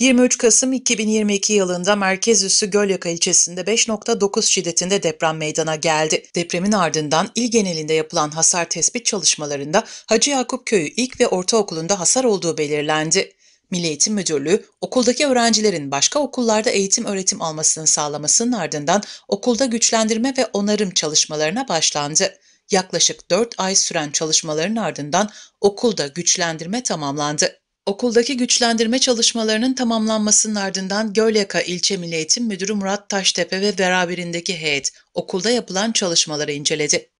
23 Kasım 2022 yılında merkez üssü Gölyaka ilçesinde 5.9 şiddetinde deprem meydana geldi. Depremin ardından il genelinde yapılan hasar tespit çalışmalarında Hacı Yakup Köyü ilk ve ortaokulunda hasar olduğu belirlendi. Milli Eğitim Müdürlüğü, okuldaki öğrencilerin başka okullarda eğitim öğretim almasını sağlamasının ardından okulda güçlendirme ve onarım çalışmalarına başlandı. Yaklaşık 4 ay süren çalışmaların ardından okulda güçlendirme tamamlandı. Okuldaki güçlendirme çalışmalarının tamamlanmasının ardından Gölyaka İlçe Milli Eğitim Müdürü Murat Taştepe ve beraberindeki heyet okulda yapılan çalışmaları inceledi.